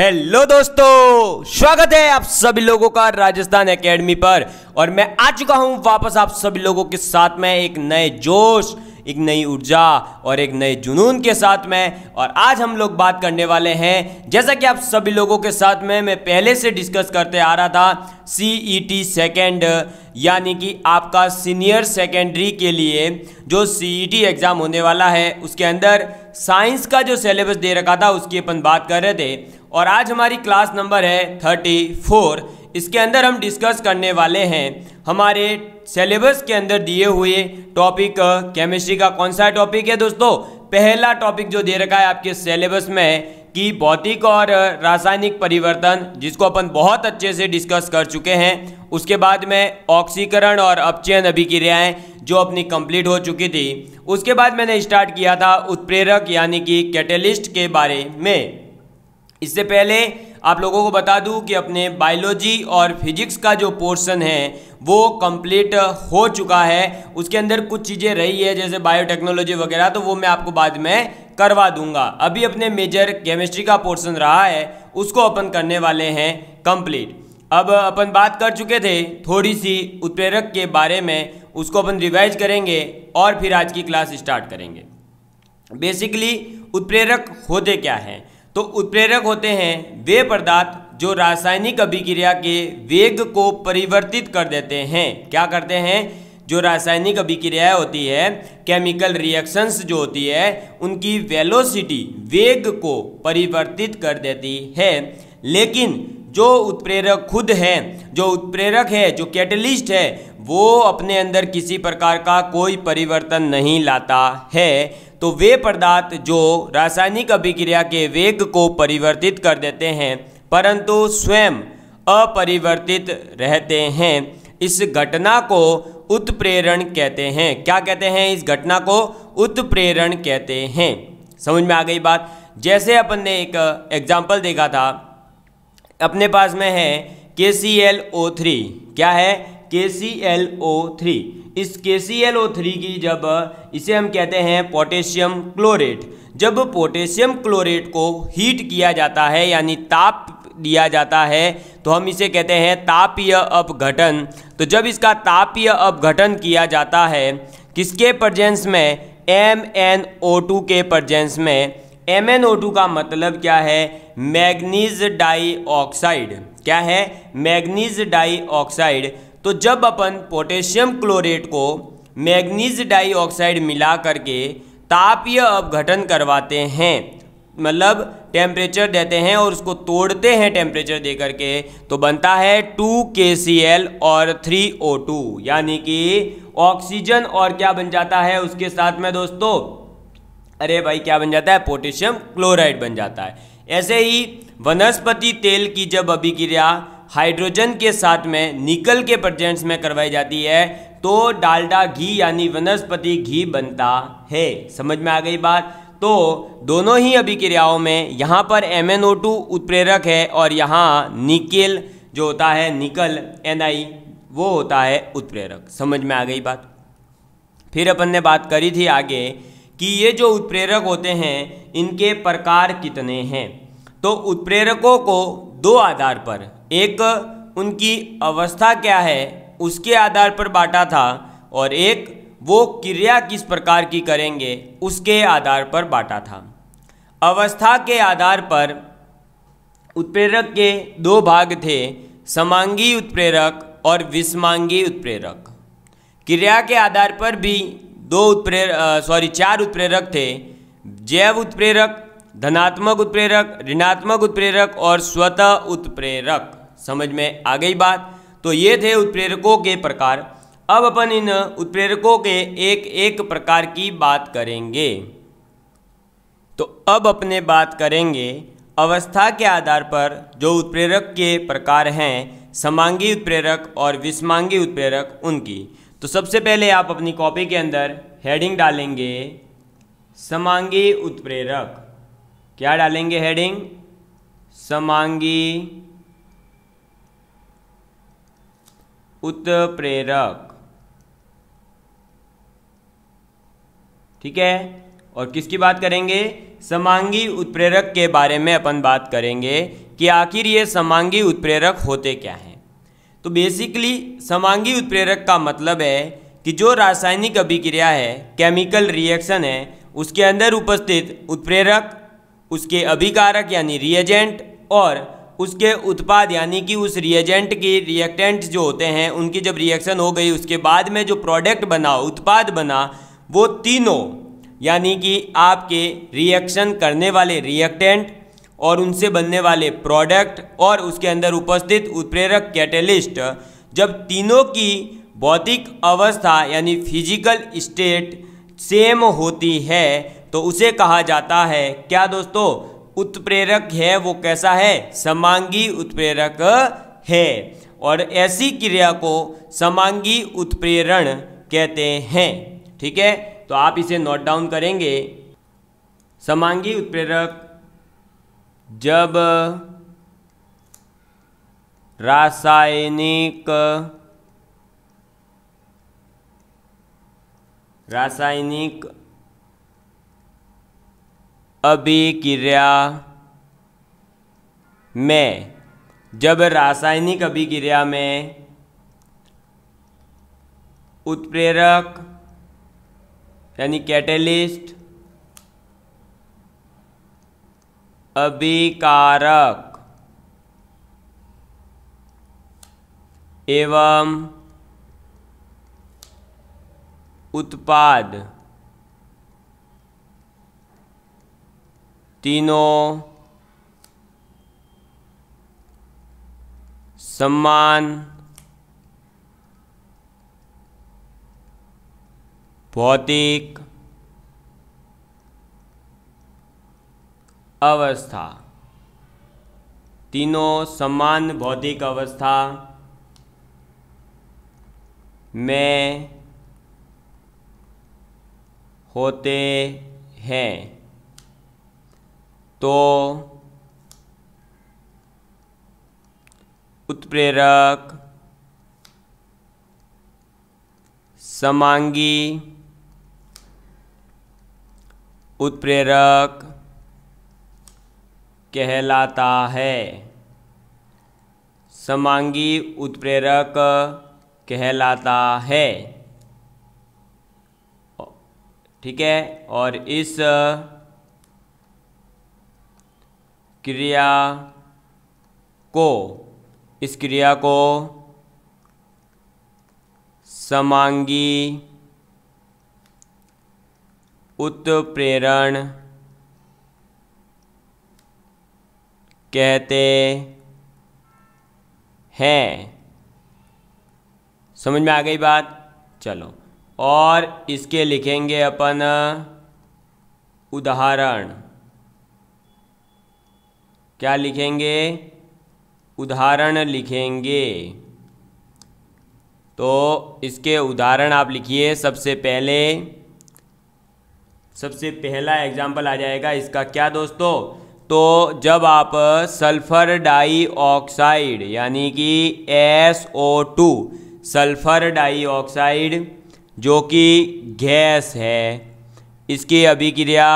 hello दोस्तों स्वागत है आप सभी लोगों का राजस्थान एकेडमी पर और मैं आ चुका हूं वापस आप सभी लोगों के साथ में एक नए जोश एक नई ऊर्जा और एक नए जुनून के साथ में और आज हम लोग बात करने वाले हैं जैसा कि आप सभी लोगों के साथ में मैं पहले से डिस्कस करते आ रहा था सी ई टी सेकेंड यानी कि आपका सीनियर सेकेंडरी के लिए जो सी ई टी एग्ज़ाम होने वाला है उसके अंदर साइंस का जो सिलेबस दे रखा था उसकी अपन बात कर रहे थे और आज हमारी क्लास नंबर है थर्टी फोर इसके अंदर हम डिस्कस करने वाले हैं हमारे सिलेबस के अंदर दिए हुए टॉपिक केमिस्ट्री का कौन सा टॉपिक है दोस्तों पहला टॉपिक जो दे रखा है आपके सिलेबस में है कि भौतिक और रासायनिक परिवर्तन जिसको अपन बहुत अच्छे से डिस्कस कर चुके हैं उसके बाद में ऑक्सीकरण और अपचयन अभिक्रियाएं जो अपनी कंप्लीट हो चुकी थी उसके बाद मैंने स्टार्ट किया था उत्प्रेरक यानी कि कैटलिस्ट के बारे में इससे पहले आप लोगों को बता दूं कि अपने बायोलॉजी और फिजिक्स का जो पोर्शन है वो कंप्लीट हो चुका है उसके अंदर कुछ चीज़ें रही है जैसे बायोटेक्नोलॉजी वगैरह तो वो मैं आपको बाद में करवा दूंगा अभी अपने मेजर केमिस्ट्री का पोर्शन रहा है उसको अपन करने वाले हैं कंप्लीट अब अपन बात कर चुके थे थोड़ी सी उत्प्रेरक के बारे में उसको अपन रिवाइज करेंगे और फिर आज की क्लास स्टार्ट करेंगे बेसिकली उत्प्रेरक होते क्या हैं तो उत्प्रेरक होते हैं वे पदार्थ जो रासायनिक अभिक्रिया के वेग को परिवर्तित कर देते हैं क्या करते हैं जो रासायनिक अभिक्रियाएं होती है केमिकल रिएक्शंस जो होती है उनकी वेलोसिटी वेग को परिवर्तित कर देती है लेकिन जो उत्प्रेरक खुद हैं जो उत्प्रेरक है जो कैटलिस्ट है वो अपने अंदर किसी प्रकार का कोई परिवर्तन नहीं लाता है तो वे पदार्थ जो रासायनिक अभिक्रिया के वेग को परिवर्तित कर देते हैं परंतु स्वयं अपरिवर्तित रहते हैं इस घटना को उत्प्रेरण कहते हैं क्या कहते हैं इस घटना को उत्प्रेरण कहते हैं समझ में आ गई बात जैसे अपन ने एक एग्जाम्पल देखा था अपने पास में है के सी एल ओ थ्री क्या है के सी एल ओ थ्री इस के सी एल ओ थ्री की जब इसे हम कहते हैं पोटेशियम क्लोरेट जब पोटेशियम क्लोरेट को हीट किया जाता है यानी ताप दिया जाता है तो हम इसे कहते हैं तापीय अपघटन तो जब इसका तापीय अपघटन किया जाता है किसके प्रजेंस में एम एन ओ टू के प्रजेंस में टू का मतलब क्या है मैग्नीज डाइऑक्साइड क्या है मैग्नीज डाइऑक्साइड तो जब अपन पोटेशियम क्लोरेट को मैग्नीज डाइऑक्साइड मिला करके तापीय अपघटन करवाते हैं मतलब टेम्परेचर देते हैं और उसको तोड़ते हैं टेम्परेचर दे करके तो बनता है टू के सी एल और थ्री ओ टू यानी कि ऑक्सीजन और क्या बन जाता है उसके साथ में दोस्तों अरे भाई क्या बन जाता है पोटेशियम क्लोराइड बन जाता है ऐसे ही वनस्पति तेल की जब अभिक्रिया हाइड्रोजन के साथ में निकल के प्रजेंट्स में करवाई जाती है तो डालडा घी यानी वनस्पति घी बनता है समझ में आ गई बात तो दोनों ही अभिक्रियाओं में यहाँ पर एम उत्प्रेरक है और यहाँ निकेल जो होता है निकल एन आई वो होता है उत्प्रेरक समझ में आ गई बात फिर अपन ने बात करी थी आगे कि ये जो उत्प्रेरक होते हैं इनके प्रकार कितने हैं तो उत्प्रेरकों को दो आधार पर एक उनकी अवस्था क्या है उसके आधार पर बांटा था और एक वो क्रिया किस प्रकार की करेंगे उसके आधार पर बांटा था अवस्था के आधार पर उत्प्रेरक के दो भाग थे समांगी उत्प्रेरक और विस्मांगी उत्प्रेरक क्रिया के आधार पर भी दो उत्प्रेर सॉरी चार उत्प्रेरक थे जैव उत्प्रेरक धनात्मक उत्प्रेरक ऋणात्मक उत्प्रेरक और स्वतः उत्प्रेरक समझ में आ गई बात तो ये थे उत्प्रेरकों के प्रकार अब अपन इन उत्प्रेरकों के एक एक प्रकार की बात करेंगे तो अब अपने बात करेंगे अवस्था के आधार पर जो उत्प्रेरक के प्रकार हैं समांगी उत्प्रेरक और विषमांगी उत्प्रेरक उनकी तो सबसे पहले आप अपनी कॉपी के अंदर हेडिंग डालेंगे समांगी उत्प्रेरक क्या डालेंगे हेडिंग समांगी उत्प्रेरक ठीक है और किसकी बात करेंगे समांगी उत्प्रेरक के बारे में अपन बात करेंगे कि आखिर ये समांगी उत्प्रेरक होते क्या हैं तो बेसिकली समांगी उत्प्रेरक का मतलब है कि जो रासायनिक अभिक्रिया है केमिकल रिएक्शन है उसके अंदर उपस्थित उत्प्रेरक उसके अभिकारक यानी रिएजेंट और उसके उत्पाद यानी कि उस रिएजेंट की रिएक्टेंट जो होते हैं उनकी जब रिएक्शन हो गई उसके बाद में जो प्रोडक्ट बना उत्पाद बना वो तीनों यानी कि आपके रिएक्शन करने वाले रिएक्टेंट और उनसे बनने वाले प्रोडक्ट और उसके अंदर उपस्थित उत्प्रेरक कैटेलिस्ट जब तीनों की भौतिक अवस्था यानी फिजिकल स्टेट सेम होती है तो उसे कहा जाता है क्या दोस्तों उत्प्रेरक है वो कैसा है समांगी उत्प्रेरक है और ऐसी क्रिया को समांगी उत्प्रेरण कहते हैं ठीक है तो आप इसे नोट डाउन करेंगे समांगी उत्प्रेरक जब रासायनिक रासायनिक अभिक्रिया में जब रासायनिक अभिक्रिया में उत्प्रेरक यानी कैटेलिस्ट अभिकारक एवं उत्पाद तीनों सम्मान भौतिक अवस्था तीनों समान भौतिक अवस्था में होते हैं तो उत्प्रेरक समांगी उत्प्रेरक कहलाता है समांगी उत्प्रेरक कहलाता है ठीक है और इस क्रिया को इस क्रिया को समांगी उत्प्रेरण कहते हैं समझ में आ गई बात चलो और इसके लिखेंगे अपन उदाहरण क्या लिखेंगे उदाहरण लिखेंगे तो इसके उदाहरण आप लिखिए सबसे पहले सबसे पहला एग्जाम्पल आ जाएगा इसका क्या दोस्तों तो जब आप सल्फ़र डाइऑक्साइड यानी कि S O two sulphur dioxide जो कि गैस है इसकी अभिक्रिया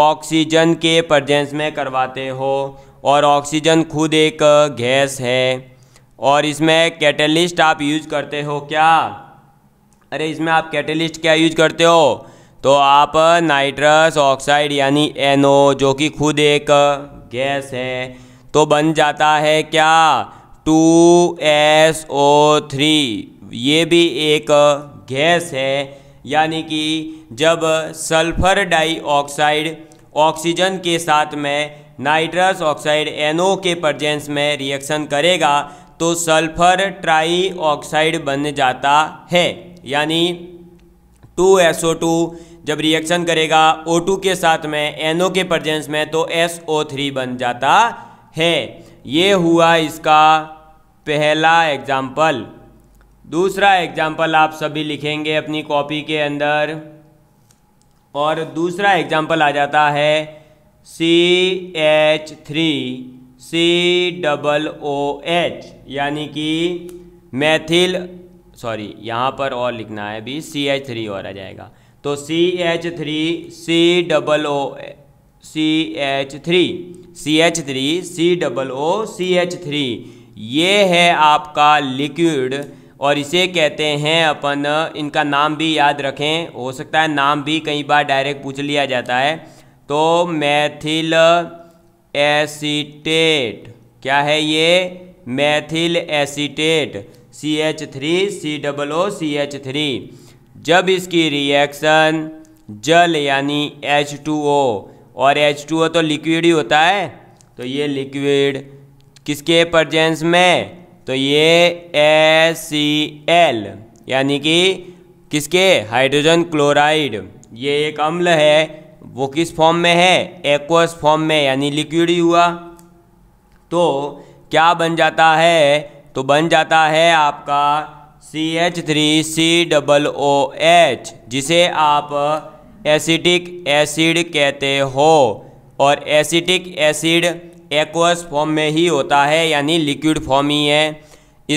ऑक्सीजन के प्रजेंस में करवाते हो और ऑक्सीजन खुद एक गैस है और इसमें कैटलिस्ट आप यूज करते हो क्या अरे इसमें आप कैटलिस्ट क्या यूज करते हो तो आप नाइट्रस ऑक्साइड यानी एनओ जो कि खुद एक गैस है तो बन जाता है क्या टू एस ओ थ्री ये भी एक गैस है यानी कि जब सल्फर डाइऑक्साइड ऑक्सीजन के साथ में नाइट्रस ऑक्साइड एनओ के प्रजेंस में रिएक्शन करेगा तो सल्फर ट्राई ऑक्साइड बन जाता है यानी टू एस ओ टू जब रिएक्शन करेगा ओ टू के साथ में एनओ के प्रजेंस में तो एस ओ थ्री बन जाता है ये हुआ इसका पहला एग्जाम्पल दूसरा एग्जाम्पल आप सभी लिखेंगे अपनी कॉपी के अंदर और दूसरा एग्जाम्पल आ जाता है C H three C double O H यानी कि मैथिल सॉरी यहाँ पर और लिखना है भी सी एच थ्री और आ जाएगा तो C H three C double O C H three C H three C double O C H three ये है आपका लिक्विड और इसे कहते हैं अपन इनका नाम भी याद रखें हो सकता है नाम भी कई बार डायरेक्ट पूछ लिया जाता है तो मैथिल एसीटेट क्या है ये methyl acetate C H three C double O C H three जब इसकी रिएक्शन जल यानी एच टू ओ और एच टू ओ तो लिक्विड ही होता है तो ये लिक्विड किसके प्रजेंस में तो ये ए सी एल यानी कि किसके हाइड्रोजन क्लोराइड ये एक अम्ल है वो किस फॉर्म में है एक्वस फॉर्म में यानी लिक्विड ही हुआ तो क्या बन जाता है तो बन जाता है आपका C H three C double O H जिसे आप एसिटिक एसिड कहते हो और एसिटिक एसिड एक्वस फॉर्म में ही होता है यानी लिक्विड फॉर्म ही है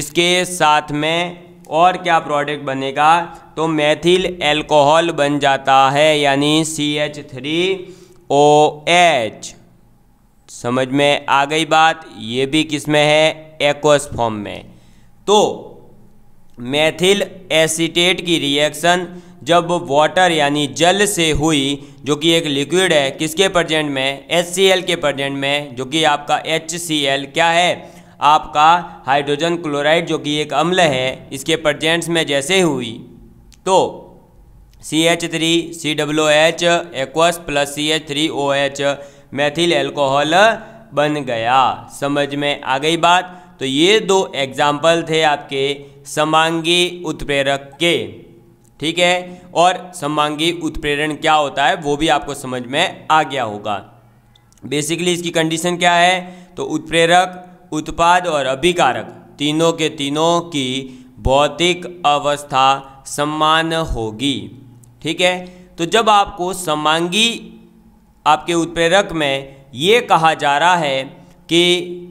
इसके साथ में और क्या प्रोडक्ट बनेगा तो मैथिल एल्कोहल बन जाता है यानी C H three O H समझ में आ गई बात ये भी किस में है एक्वस फॉर्म में तो मैथिल एसीटेट की रिएक्शन जब वाटर यानी जल से हुई जो कि एक लिक्विड है किसके प्रजेंट में एच के प्रजेंट में जो कि आपका एच क्या है आपका हाइड्रोजन क्लोराइड जो कि एक अम्ल है इसके प्रजेंट्स में जैसे हुई तो C H three C W H aqueous plus C H three O H methyl alcohol बन गया समझ में आ गई बात तो ये दो एग्जाम्पल थे आपके समांगी उत्प्रेरक के ठीक है और समांगी उत्प्रेरण क्या होता है वो भी आपको समझ में आ गया होगा बेसिकली इसकी कंडीशन क्या है तो उत्प्रेरक उत्पाद और अभिकारक तीनों के तीनों की भौतिक अवस्था समान होगी ठीक है तो जब आपको समांगी आपके उत्प्रेरक में ये कहा जा रहा है कि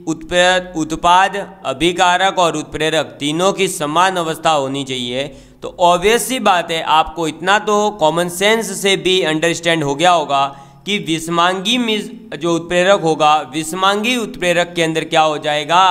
उत्प्रेरक उत्पाद अभिकारक और उत्प्रेरक तीनों की समान अवस्था होनी चाहिए तो ऑब्वियस सी बात है आपको इतना तो कॉमन सेंस से भी अंडरस्टैंड हो गया होगा कि विस्मांगी जो उत्प्रेरक होगा विस्मांगी उत्प्रेरक के अंदर क्या हो जाएगा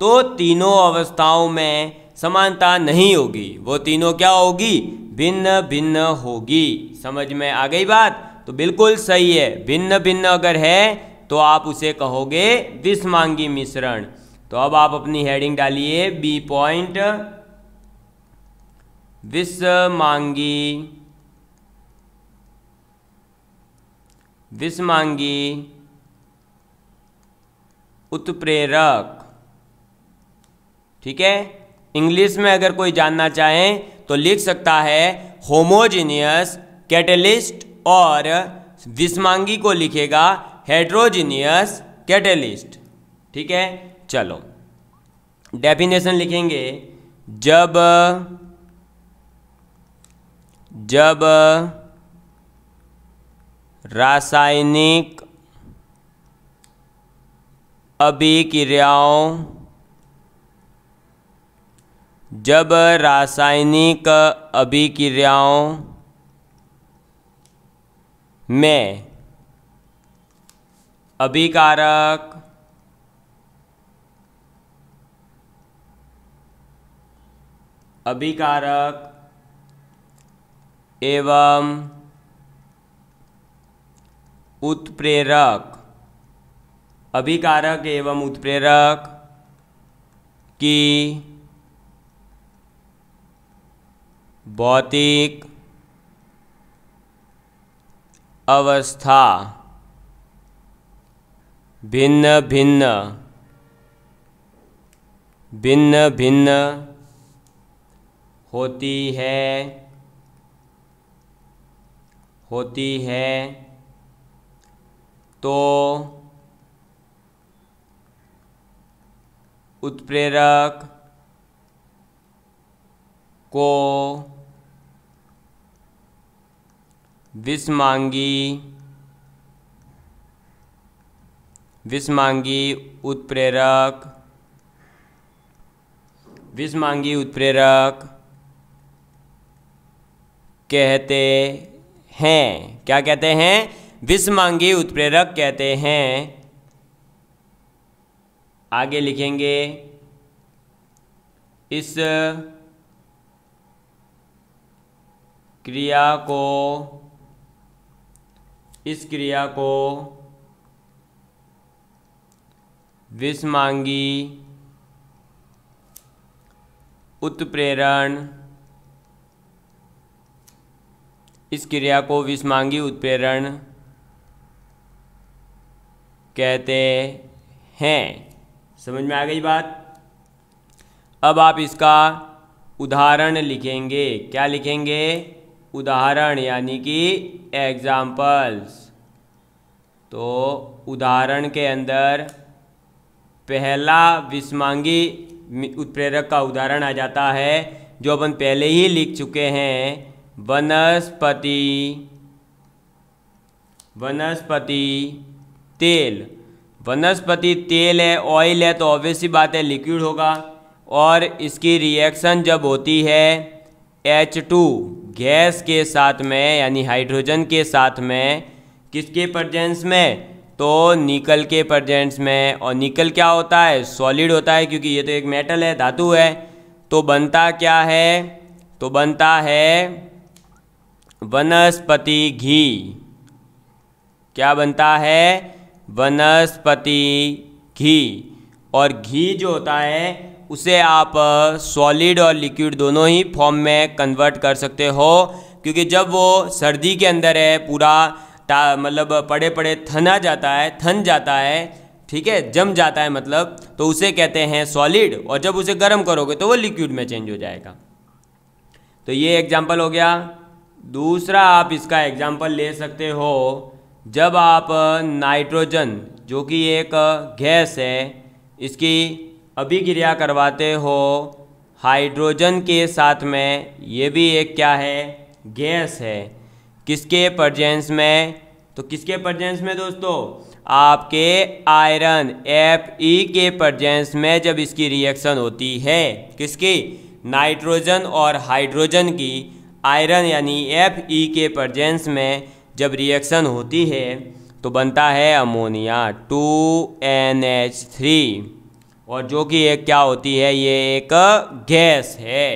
तो तीनों अवस्थाओं में समानता नहीं होगी वो तीनों क्या होगी भिन्न भिन्न होगी समझ में आ गई बात तो बिल्कुल सही है भिन्न भिन्न अगर है तो आप उसे कहोगे विषमांगी मिश्रण तो अब आप अपनी हेडिंग डालिए बी पॉइंट विषमांगी विषमांगी उत्प्रेरक ठीक है इंग्लिश में अगर कोई जानना चाहे तो लिख सकता है होमोजीनियस कैटलिस्ट और विषमांगी को लिखेगा हेड्रोजीनियस कैटेलिस्ट ठीक है चलो डेफिनेशन लिखेंगे जब जब रासायनिक अभिक्रियाओं जब रासायनिक अभिक्रियाओं मैं अभिकारक अभिकारक एवं उत्प्रेरक अभिकारक एवं उत्प्रेरक की भौतिक अवस्था भिन्न भिन्न भिन्न भिन्न होती है होती है तो उत्प्रेरक को विषमांगी विषमांगी उत्प्रेरक विषमांगी उत्प्रेरक कहते हैं क्या कहते हैं विषमांगी उत्प्रेरक कहते हैं आगे लिखेंगे इस क्रिया को इस क्रिया को विषमांगी उत्प्रेरण इस क्रिया को विषमांगी उत्प्रेरण कहते हैं समझ में आ गई बात अब आप इसका उदाहरण लिखेंगे क्या लिखेंगे उदाहरण यानी कि एग्जाम्पल्स तो उदाहरण के अंदर पहला विस्मांगी उत्प्रेरक का उदाहरण आ जाता है जो अपन पहले ही लिख चुके हैं वनस्पति वनस्पति तेल वनस्पति तेल है ऑयल है तो ऑब्वियस बात है लिक्विड होगा और इसकी रिएक्शन जब होती है एच टू गैस के साथ में यानी हाइड्रोजन के साथ में किसके प्रजेंस में तो निकल के प्रजेंस में और निकल क्या होता है सॉलिड होता है क्योंकि ये तो एक मेटल है धातु है तो बनता क्या है तो बनता है वनस्पति घी क्या बनता है वनस्पति घी और घी जो होता है उसे आप सॉलिड और लिक्विड दोनों ही फॉर्म में कन्वर्ट कर सकते हो क्योंकि जब वो सर्दी के अंदर है पूरा मतलब पड़े पड़े थना जाता है थन जाता है ठीक है जम जाता है मतलब तो उसे कहते हैं सॉलिड और जब उसे गर्म करोगे तो वो लिक्विड में चेंज हो जाएगा तो ये एग्जाम्पल हो गया दूसरा आप इसका एग्जाम्पल ले सकते हो जब आप नाइट्रोजन जो कि एक गैस है इसकी अभिक्रिया करवाते हो हाइड्रोजन के साथ में ये भी एक क्या है गैस है किसके प्रजेंस में तो किसके प्रजेंस में दोस्तों आपके आयरन एफ ई के प्रजेंस में जब इसकी रिएक्शन होती है किसकी नाइट्रोजन और हाइड्रोजन की आयरन यानी एफ ई के प्रजेंस में जब रिएक्शन होती है तो बनता है ammonia two N H three और जो कि एक क्या होती है ये एक गैस है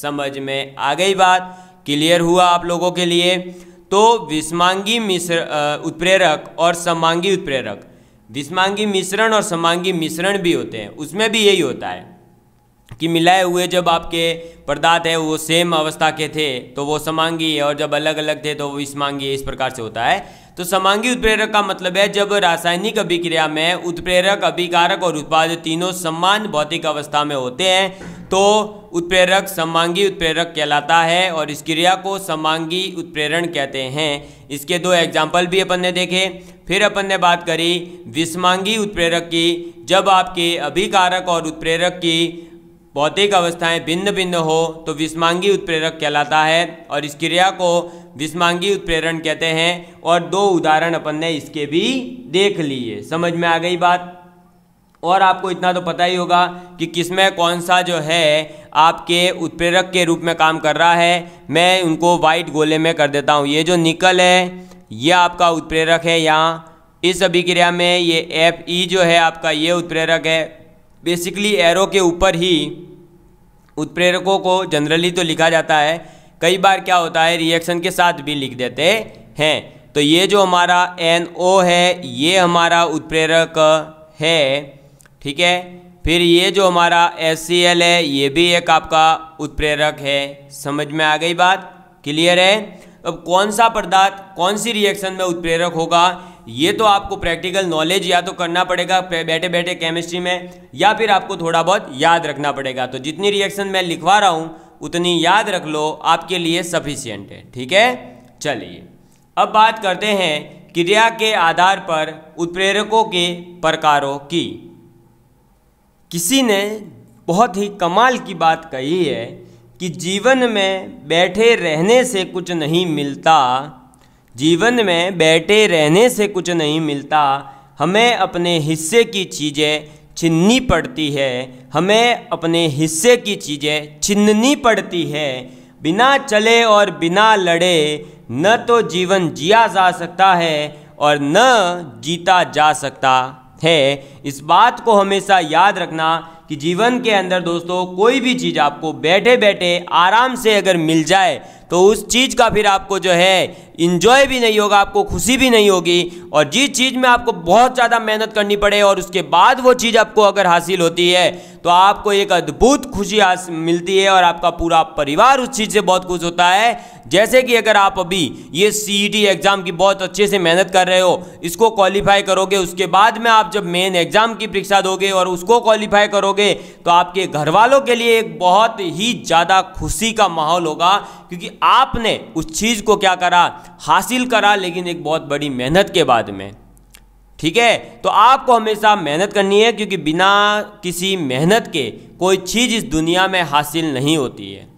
समझ में आ गई बात क्लियर हुआ आप लोगों के लिए तो विषमांगी मिश्र उत्प्रेरक और समांगी उत्प्रेरक विषमांगी मिश्रण और समांगी मिश्रण भी होते हैं उसमें भी यही होता है कि मिलाए हुए जब आपके पदार्थ है वो सेम अवस्था के थे तो वो समांगी है और जब अलग अलग थे तो वो विषमांगी इस प्रकार से होता है तो समांगी उत्प्रेरक का मतलब है जब रासायनिक अभिक्रिया में उत्प्रेरक अभिकारक और उत्पाद तीनों समान भौतिक अवस्था में होते हैं तो उत्प्रेरक समांगी उत्प्रेरक कहलाता है और इस क्रिया को समांगी उत्प्रेरण कहते हैं इसके दो एग्जाम्पल भी अपन ने देखे फिर अपन ने बात करी विस्मांगी उत्प्रेरक की जब आपके अभिकारक और उत्प्रेरक की भौतिक अवस्थाएं भिन्न भिन्न हो तो विस्मांगी उत्प्रेरक कहलाता है और इस क्रिया को विस्मांगी उत्प्रेरण कहते हैं और दो उदाहरण अपन ने इसके भी देख लिए समझ में आ गई बात और आपको इतना तो पता ही होगा कि किसमें कौन सा जो है आपके उत्प्रेरक के रूप में काम कर रहा है मैं उनको वाइट गोले में कर देता हूँ ये जो निकल है ये आपका उत्प्रेरक है यहाँ इस अभिक्रिया में ये एफ ई जो है आपका ये उत्प्रेरक है बेसिकली एरो के ऊपर ही उत्प्रेरकों को जनरली तो लिखा जाता है कई बार क्या होता है रिएक्शन के साथ भी लिख देते हैं तो ये जो हमारा एन ओ है ये हमारा उत्प्रेरक है ठीक है फिर ये जो हमारा एस सी एल है ये भी एक आपका उत्प्रेरक है समझ में आ गई बात क्लियर है अब कौन सा पदार्थ कौन सी रिएक्शन में उत्प्रेरक होगा ये तो आपको प्रैक्टिकल नॉलेज या तो करना पड़ेगा बैठे बैठे केमिस्ट्री में या फिर आपको थोड़ा बहुत याद रखना पड़ेगा तो जितनी रिएक्शन मैं लिखवा रहा हूँ उतनी याद रख लो आपके लिए सफिशियंट है ठीक है चलिए अब बात करते हैं क्रिया के आधार पर उत्प्रेरकों के प्रकारों की किसी ने बहुत ही कमाल की बात कही है कि जीवन में बैठे रहने से कुछ नहीं मिलता जीवन में बैठे रहने से कुछ नहीं मिलता हमें अपने हिस्से की चीज़ें छिननी पड़ती है हमें अपने हिस्से की चीज़ें छिननी पड़ती है बिना चले और बिना लड़े न तो जीवन जिया जा सकता है और न जीता जा सकता है इस बात को हमेशा याद रखना कि जीवन के अंदर दोस्तों कोई भी चीज़ आपको बैठे बैठे आराम से अगर मिल जाए तो उस चीज़ का फिर आपको जो है इन्जॉय भी नहीं होगा आपको खुशी भी नहीं होगी और जिस चीज़ में आपको बहुत ज़्यादा मेहनत करनी पड़े और उसके बाद वो चीज़ आपको अगर हासिल होती है तो आपको एक अद्भुत खुशी मिलती है और आपका पूरा परिवार उस चीज़ से बहुत खुश होता है जैसे कि अगर आप अभी ये सी एग्ज़ाम e की बहुत अच्छे से मेहनत कर रहे हो इसको क्वालिफाई करोगे उसके बाद में आप जब मेन एग्ज़ाम की परीक्षा दोगे और उसको क्वालिफाई करोगे तो आपके घर वालों के लिए एक बहुत ही ज़्यादा खुशी का माहौल होगा क्योंकि आपने उस चीज़ को क्या करा हासिल करा लेकिन एक बहुत बड़ी मेहनत के बाद में ठीक है तो आपको हमेशा मेहनत करनी है क्योंकि बिना किसी मेहनत के कोई चीज़ इस दुनिया में हासिल नहीं होती है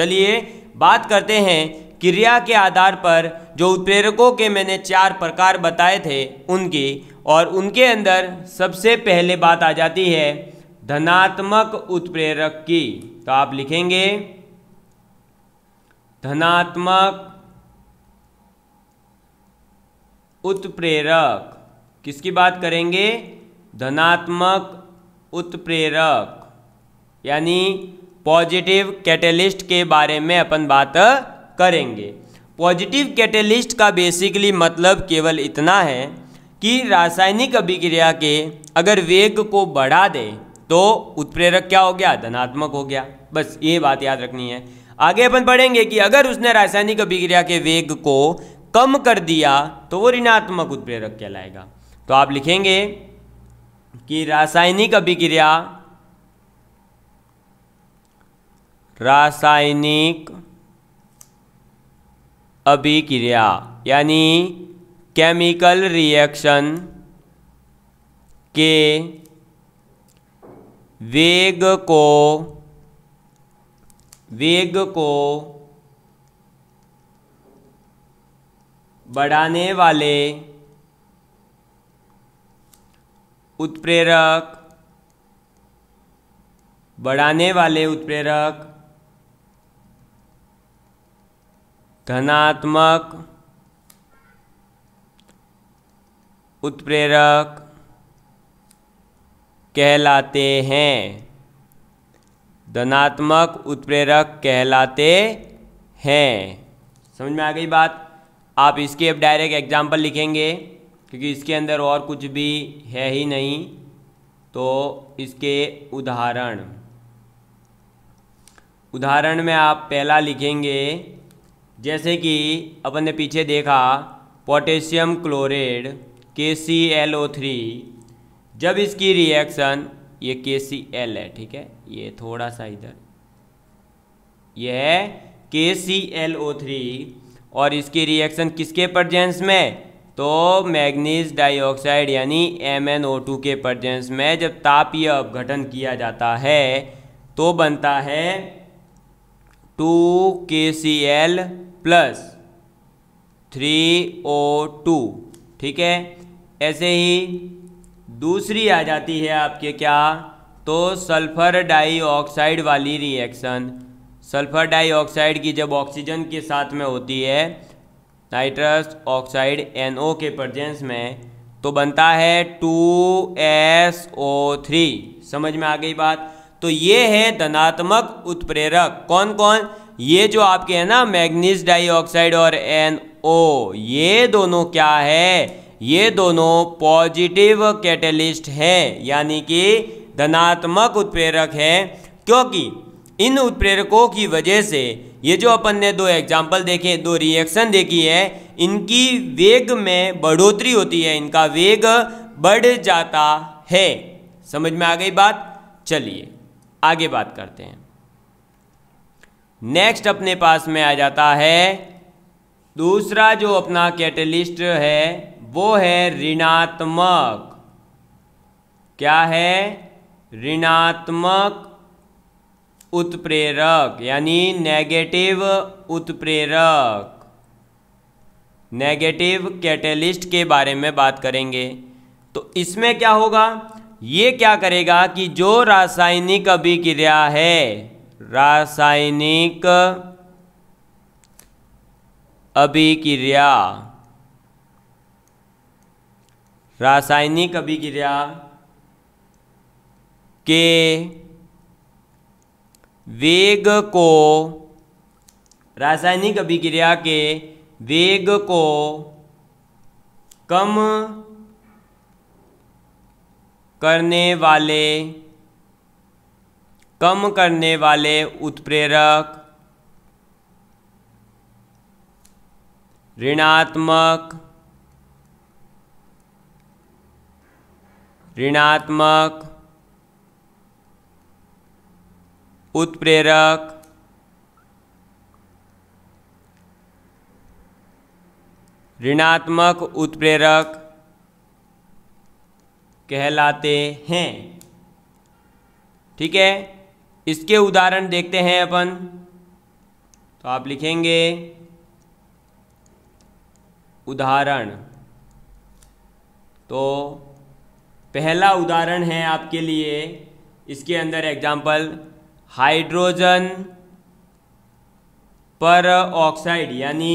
चलिए बात करते हैं क्रिया के आधार पर जो उत्प्रेरकों के मैंने चार प्रकार बताए थे उनकी और उनके अंदर सबसे पहले बात आ जाती है धनात्मक उत्प्रेरक की तो आप लिखेंगे धनात्मक उत्प्रेरक किसकी बात करेंगे धनात्मक उत्प्रेरक यानी पॉजिटिव कैटेलिस्ट के बारे में अपन बात करेंगे पॉजिटिव कैटेलिस्ट का बेसिकली मतलब केवल इतना है कि रासायनिक अभिक्रिया के अगर वेग को बढ़ा दे तो उत्प्रेरक क्या हो गया धनात्मक हो गया बस ये बात याद रखनी है आगे अपन पढ़ेंगे कि अगर उसने रासायनिक अभिक्रिया के वेग को कम कर दिया तो वो ऋणात्मक उत्प्रेरक कहलाएगा तो आप लिखेंगे कि रासायनिक अभिक्रिया रासायनिक अभिक्रिया यानी केमिकल रिएक्शन के वेग को वेग को बढ़ाने वाले उत्प्रेरक बढ़ाने वाले उत्प्रेरक धनात्मक उत्प्रेरक कहलाते हैं धनात्मक उत्प्रेरक कहलाते हैं समझ में आ गई बात आप इसके अब डायरेक्ट एग्जाम्पल लिखेंगे क्योंकि इसके अंदर और कुछ भी है ही नहीं तो इसके उदाहरण उदाहरण में आप पहला लिखेंगे जैसे कि अपन ने पीछे देखा पोटेशियम क्लोरेड के सी एल ओ थ्री जब इसकी रिएक्शन ये के सी एल है ठीक है ये थोड़ा सा इधर ये है के सी एल ओ थ्री और इसकी रिएक्शन किसके प्रजेंस में तो मैग्नीज डाइऑक्साइड यानी एम एन ओ टू के प्रजेंस में जब तापीय अपघटन किया जाता है तो बनता है टू के C L plus three O two ठीक है ऐसे ही दूसरी आ जाती है आपके क्या तो सल्फर डाइऑक्साइड वाली रिएक्शन सल्फर डाइऑक्साइड की जब ऑक्सीजन के साथ में होती है नाइट्रस ऑक्साइड NO के प्रजेंस में तो बनता है टू एस ओ थ्री समझ में आ गई बात तो ये है धनात्मक उत्प्रेरक कौन कौन ये जो आपके है ना मैग्नीज डाइऑक्साइड और एन ओ ये दोनों क्या है ये दोनों पॉजिटिव कैटलिस्ट है यानी कि धनात्मक उत्प्रेरक है क्योंकि इन उत्प्रेरकों की वजह से ये जो अपन ने दो एग्जाम्पल देखे दो रिएक्शन देखी है इनकी वेग में बढ़ोतरी होती है इनका वेग बढ़ जाता है समझ में आ गई बात चलिए आगे बात करते हैं नेक्स्ट अपने पास में आ जाता है दूसरा जो अपना कैटलिस्ट है वो है ऋणात्मक क्या है ऋणात्मक उत्प्रेरक यानी नेगेटिव उत्प्रेरक नेगेटिव कैटलिस्ट के बारे में बात करेंगे तो इसमें क्या होगा ये क्या करेगा कि जो रासायनिक अभिक्रिया है रासायनिक अभिक्रिया रासायनिक अभिक्रिया के वेग को रासायनिक अभिक्रिया के वेग को कम करने वाले कम करने वाले उत्प्रेरक ऋणात्मक ऋणात्मक उत्प्रेरक ऋणात्मक उत्प्रेरक कहलाते हैं ठीक है इसके उदाहरण देखते हैं अपन तो आप लिखेंगे उदाहरण तो पहला उदाहरण है आपके लिए इसके अंदर एग्जाम्पल हाइड्रोजन पर ऑक्साइड यानी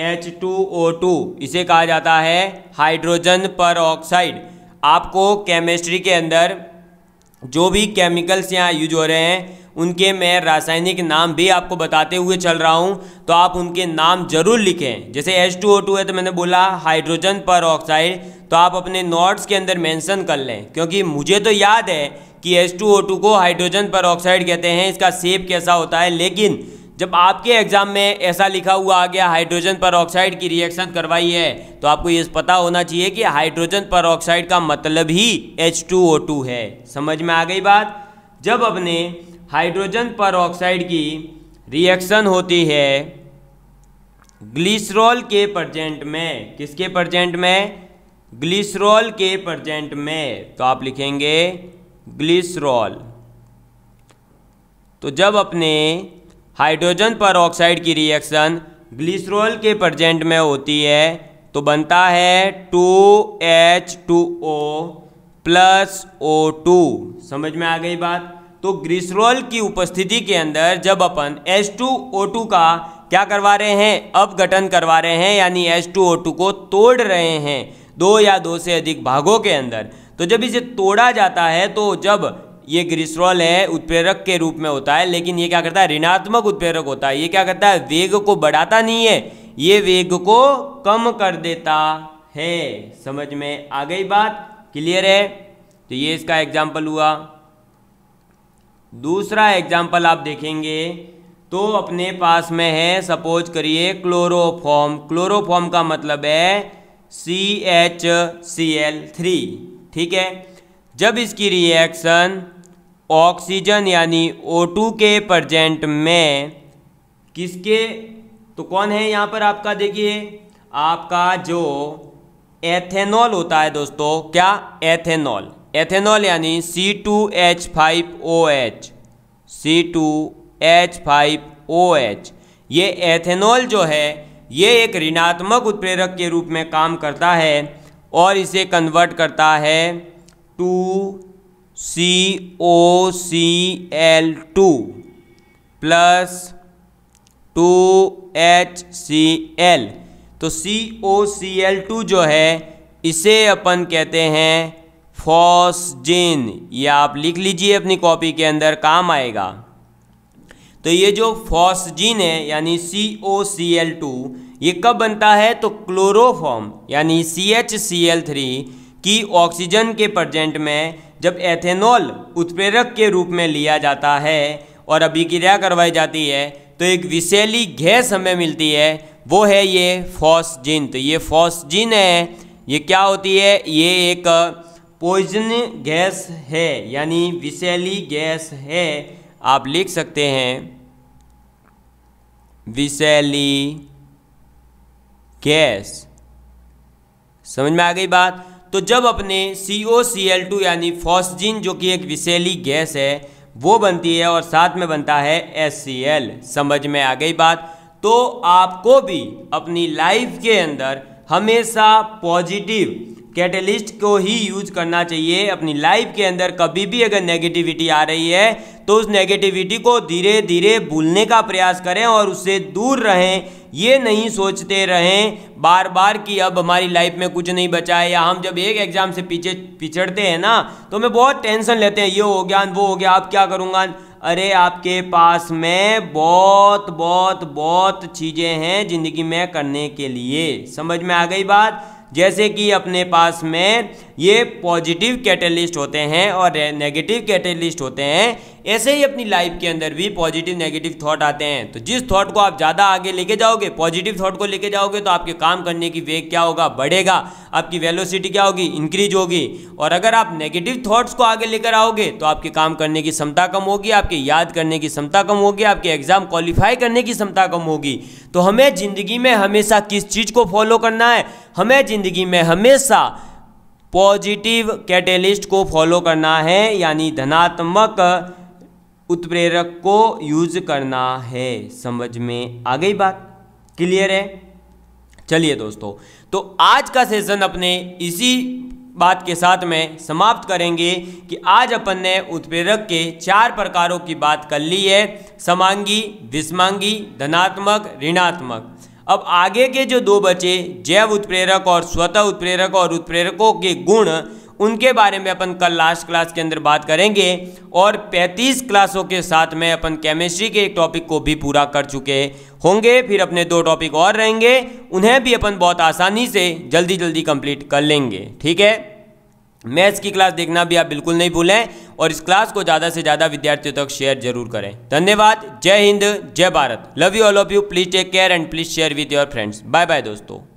H2O2 इसे कहा जाता है हाइड्रोजन पर ऑक्साइड आपको केमिस्ट्री के अंदर जो भी केमिकल्स यहाँ यूज हो रहे हैं उनके मैं रासायनिक नाम भी आपको बताते हुए चल रहा हूँ तो आप उनके नाम जरूर लिखें जैसे H2O2 है तो मैंने बोला हाइड्रोजन पर ऑक्साइड तो आप अपने नोट्स के अंदर मेंशन कर लें क्योंकि मुझे तो याद है कि H2O2 को हाइड्रोजन पर ऑक्साइड कहते हैं इसका सेप कैसा होता है लेकिन जब आपके एग्ज़ाम में ऐसा लिखा हुआ आ गया हाइड्रोजन पर ऑक्साइड की रिएक्शन करवाई है तो आपको ये पता होना चाहिए कि हाइड्रोजन पर ऑक्साइड का मतलब ही H2O2 है समझ में आ गई बात जब अपने हाइड्रोजन पर ऑक्साइड की रिएक्शन होती है ग्लिसरॉल के प्रजेंट में किसके प्रजेंट में ग्लिसरॉल के प्रजेंट में तो आप लिखेंगे ग्लिसरॉल तो जब अपने हाइड्रोजन पर ऑक्साइड की रिएक्शन ग्लिसरॉल के प्रजेंट में होती है तो बनता है two H two O plus O two समझ में आ गई बात तो ग्लिसरॉल की उपस्थिति के अंदर जब अपन टू का क्या करवा रहे हैं गठन करवा रहे हैं यानी एच टू ओ टू को तोड़ रहे हैं दो या दो से अधिक भागों के अंदर तो जब इसे तोड़ा जाता है तो जब ये ग्रिस्ट्रॉल है उत्प्रेरक के रूप में होता है लेकिन ये क्या करता है ऋणात्मक उत्प्रेरक होता है ये क्या करता है वेग को बढ़ाता नहीं है ये वेग को कम कर देता है समझ में आ गई बात क्लियर है तो ये इसका एग्जाम्पल हुआ दूसरा एग्जाम्पल आप देखेंगे तो अपने पास में है सपोज करिए क्लोरोफॉर्म क्लोरोफॉर्म का मतलब है C H C L three ठीक है जब इसकी रिएक्शन ऑक्सीजन यानी O2 के प्रजेंट में किसके तो कौन है यहाँ पर आपका देखिए आपका जो एथेनॉल होता है दोस्तों क्या एथेनॉल एथेनॉल यानी C two H five O H C two H five O H ये एथेनॉल जो है ये एक ऋणात्मक उत्प्रेरक के रूप में काम करता है और इसे कन्वर्ट करता है two C O C L two plus two H C L तो C O C L to जो है इसे अपन कहते हैं फॉसजिन ये आप लिख लीजिए अपनी कॉपी के अंदर काम आएगा तो ये जो फॉसजिन है यानी सी ओ सी एल टू ये कब बनता है तो क्लोरोफॉर्म यानी C H C L three की ऑक्सीजन के प्रजेंट में जब एथेनॉल उत्प्रेरक के रूप में लिया जाता है और अभिक्रिया करवाई जाती है तो एक विशैली गैस हमें मिलती है वो है ये फॉसजिन तो ये फॉसजिन है ये क्या होती है ये एक पॉइजन गैस है यानी विशैली गैस है आप लिख सकते हैं विशैली गैस समझ में आ गई बात तो जब अपने C O C L two यानी फॉस्जिन जो कि एक विषैली गैस है वो बनती है और साथ में बनता है एस सी एल समझ में आ गई बात तो आपको भी अपनी लाइफ के अंदर हमेशा पॉजिटिव कैटलिस्ट को ही यूज करना चाहिए अपनी लाइफ के अंदर कभी भी अगर नेगेटिविटी आ रही है तो उस नेगेटिविटी को धीरे धीरे भूलने का प्रयास करें और उससे दूर रहें ये नहीं सोचते रहें बार बार कि अब हमारी लाइफ में कुछ नहीं बचा है या हम जब एक एग्ज़ाम से पीछे पिछड़ते हैं ना तो हमें बहुत टेंशन लेते हैं ये हो गया वो हो गया अब क्या करूँगा अरे आपके पास में बहुत बहुत बहुत चीज़ें हैं ज़िंदगी में करने के लिए समझ में आ गई बात जैसे कि अपने पास में ये पॉजिटिव कैटलिस्ट होते हैं और नेगेटिव कैटलिस्ट होते हैं ऐसे ही अपनी लाइफ के अंदर भी पॉजिटिव नेगेटिव थॉट आते हैं तो जिस थॉट को आप ज़्यादा आगे लेके जाओगे पॉजिटिव थॉट को लेके जाओगे तो आपके काम करने की वेग क्या होगा बढ़ेगा आपकी वेलोसिटी क्या होगी इंक्रीज होगी और अगर आप नेगेटिव थॉट्स को आगे लेकर आओगे तो आपके काम करने की क्षमता कम होगी आपके याद करने की क्षमता कम होगी आपके एग्ज़ाम क्वालिफाई करने की क्षमता कम होगी तो हमें ज़िंदगी में हमेशा किस चीज़ को फॉलो करना है हमें ज़िंदगी में हमेशा पॉजिटिव कैटेलिस्ट को फॉलो करना है यानी धनात्मक उत्प्रेरक को यूज करना है समझ में आ गई बात क्लियर है चलिए दोस्तों तो आज का सेशन अपने इसी बात के साथ में समाप्त करेंगे कि आज अपन ने उत्प्रेरक के चार प्रकारों की बात कर ली है समांगी विषमांगी धनात्मक ऋणात्मक अब आगे के जो दो बचे जैव उत्प्रेरक और स्वतः उत्प्रेरक और उत्प्रेरकों के गुण उनके बारे में अपन कल लास्ट क्लास के अंदर बात करेंगे और 35 क्लासों के साथ में अपन केमिस्ट्री के एक टॉपिक को भी पूरा कर चुके होंगे फिर अपने दो टॉपिक और रहेंगे उन्हें भी अपन बहुत आसानी से जल्दी जल्दी कंप्लीट कर लेंगे ठीक है मैथ्स की क्लास देखना भी आप बिल्कुल नहीं भूलें और इस क्लास को ज़्यादा से ज़्यादा विद्यार्थियों तक शेयर जरूर करें धन्यवाद जय हिंद जय Bharat love you all of you please take care and please share with your friends bye bye दोस्तों